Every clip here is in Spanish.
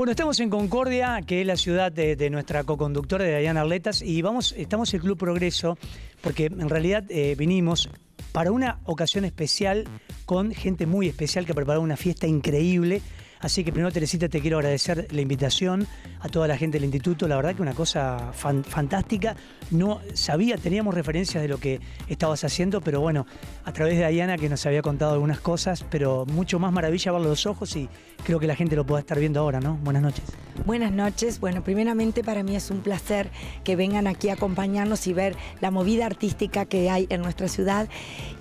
Bueno, estamos en Concordia, que es la ciudad de, nuestra co-conductora, de Diana Arletas, y vamos, estamos en el Club Progreso, porque en realidad eh, vinimos para una ocasión especial con gente muy especial que ha preparado una fiesta increíble Así que primero, Teresita, te quiero agradecer la invitación a toda la gente del instituto. La verdad que una cosa fantástica. No sabía, teníamos referencias de lo que estabas haciendo, pero bueno, a través de Diana que nos había contado algunas cosas, pero mucho más maravilla verlo los ojos y creo que la gente lo pueda estar viendo ahora, ¿no? Buenas noches. Buenas noches. Bueno, primeramente para mí es un placer que vengan aquí a acompañarnos y ver la movida artística que hay en nuestra ciudad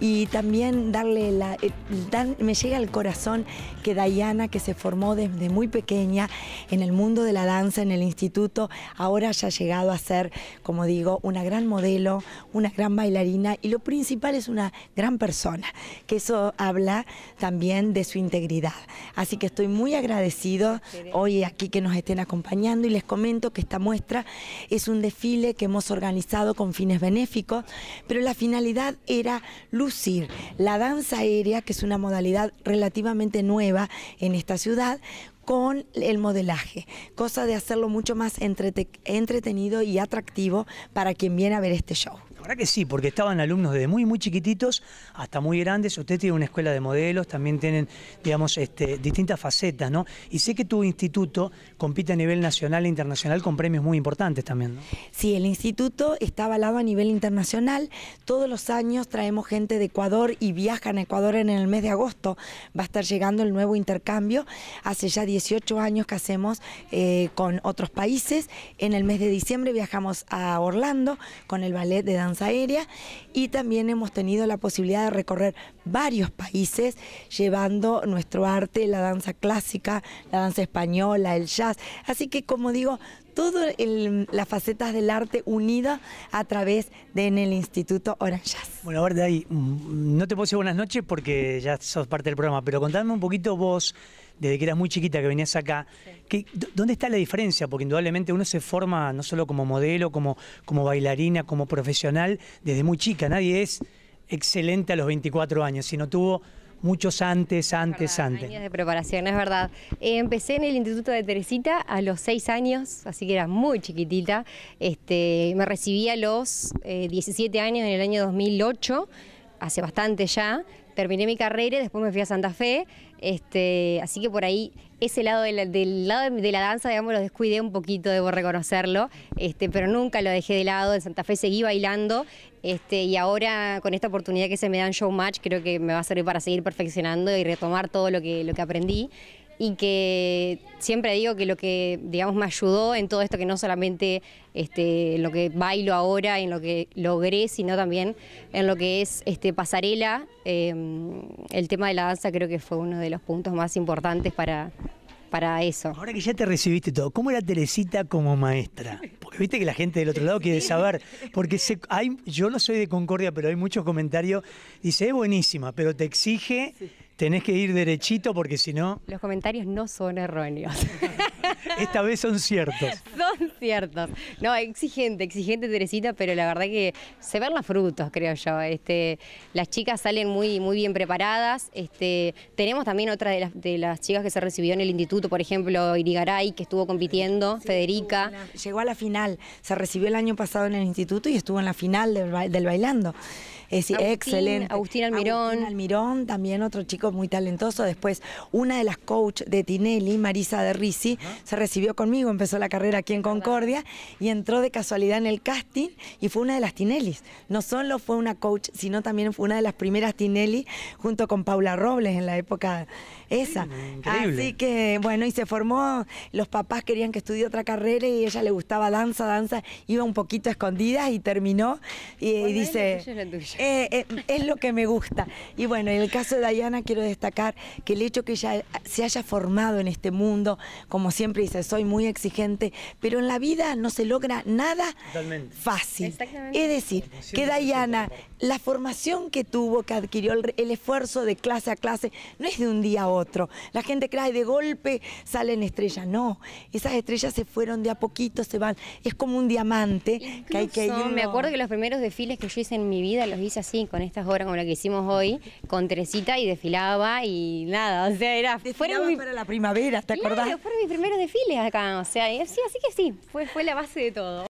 y también darle la... Eh, me llega al corazón que Dayana, que se formó desde muy pequeña en el mundo de la danza, en el instituto, ahora haya llegado a ser, como digo, una gran modelo, una gran bailarina y lo principal es una gran persona, que eso habla también de su integridad. Así que estoy muy agradecido hoy aquí que nos esté acompañando y les comento que esta muestra es un desfile que hemos organizado con fines benéficos, pero la finalidad era lucir la danza aérea, que es una modalidad relativamente nueva en esta ciudad, con el modelaje, cosa de hacerlo mucho más entretenido y atractivo para quien viene a ver este show verdad que sí, porque estaban alumnos desde muy, muy chiquititos hasta muy grandes. Usted tiene una escuela de modelos, también tienen, digamos, este, distintas facetas, ¿no? Y sé que tu instituto compite a nivel nacional e internacional con premios muy importantes también, ¿no? Sí, el instituto está avalado a nivel internacional. Todos los años traemos gente de Ecuador y viajan a Ecuador en el mes de agosto. Va a estar llegando el nuevo intercambio. Hace ya 18 años que hacemos eh, con otros países. En el mes de diciembre viajamos a Orlando con el ballet de danza Aérea y también hemos tenido la posibilidad de recorrer varios países llevando nuestro arte, la danza clásica, la danza española, el jazz. Así que como digo, todas las facetas del arte unidas a través de en el Instituto Orange Jazz. Bueno, ahí mm, no te puedo decir buenas noches porque ya sos parte del programa, pero contame un poquito vos desde que eras muy chiquita que venías acá. ¿Dónde está la diferencia? Porque indudablemente uno se forma no solo como modelo, como, como bailarina, como profesional, desde muy chica. Nadie es excelente a los 24 años, sino tuvo muchos antes, antes, antes. Años de preparación, es verdad. Eh, empecé en el Instituto de Teresita a los 6 años, así que era muy chiquitita. Este, me recibí a los 17 eh, años en el año 2008, hace bastante ya terminé mi carrera y después me fui a Santa Fe. Este, así que por ahí ese lado de la, del lado de la danza, digamos, lo descuidé un poquito, debo reconocerlo, este, pero nunca lo dejé de lado. En Santa Fe seguí bailando este, y ahora con esta oportunidad que se me da en Showmatch, creo que me va a servir para seguir perfeccionando y retomar todo lo que, lo que aprendí y que siempre digo que lo que digamos me ayudó en todo esto que no solamente este, en lo que bailo ahora, en lo que logré, sino también en lo que es este, pasarela. Em, el tema de la danza creo que fue uno de los puntos más importantes para, para eso. Ahora que ya te recibiste todo, ¿cómo era Teresita como maestra? Porque viste que la gente del otro lado quiere saber, porque se, hay, yo no soy de Concordia, pero hay muchos comentarios, dice, es buenísima, pero te exige... Tenés que ir derechito porque si no... Los comentarios no son erróneos. Esta vez son ciertos. Son ciertos. No, exigente, exigente Teresita, pero la verdad que se ven las frutos, creo yo. Este, las chicas salen muy, muy bien preparadas. Este, tenemos también otra de las, de las chicas que se recibió en el instituto, por ejemplo, Irigaray, que estuvo compitiendo, Federica. llegó a la final, se recibió el año pasado en el instituto y estuvo en la final del bailando. Eh, excelente. Agustín Almirón. Almirón, también otro chico muy talentoso. Después, una de las coach de Tinelli, Marisa de Risi, se recibió conmigo, empezó la carrera aquí en Concordia y entró de casualidad en el casting y fue una de las Tinellis. No solo fue una coach, sino también fue una de las primeras Tinelli junto con Paula Robles en la época esa. Así que, bueno, y se formó, los papás querían que estudie otra carrera y ella le gustaba danza, danza, iba un poquito escondida y terminó y, dice... Eh, eh, es lo que me gusta. Y bueno, en el caso de Dayana quiero destacar que el hecho que ella se haya formado en este mundo, como siempre dice, soy muy exigente, pero en la vida no se logra nada fácil. Es decir, que Dayana, la formación que tuvo, que adquirió, el, esfuerzo de clase a clase, no es de un día a otro. La gente cree, de golpe salen estrellas. No, esas estrellas se fueron de a poquito, se van. Es como un diamante que hay que ir. Me acuerdo que los primeros desfiles que yo hice en mi vida los así, con estas obras como la que hicimos hoy, con Teresita y desfilaba y nada, o sea, era... Fueron para la primavera, ¿te acordás? Claro, fueron mis primeros desfiles acá, o sea, sí, así que sí, fue, fue la base de todo.